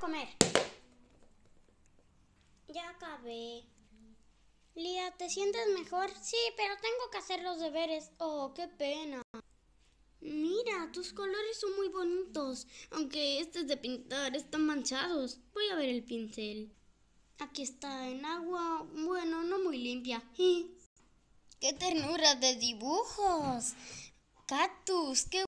comer. Ya acabé. Lía, ¿te sientes mejor? Sí, pero tengo que hacer los deberes. Oh, qué pena. Mira, tus colores son muy bonitos, aunque estos de pintar están manchados. Voy a ver el pincel. Aquí está en agua, bueno, no muy limpia. ¡Qué ternura de dibujos! Cactus, qué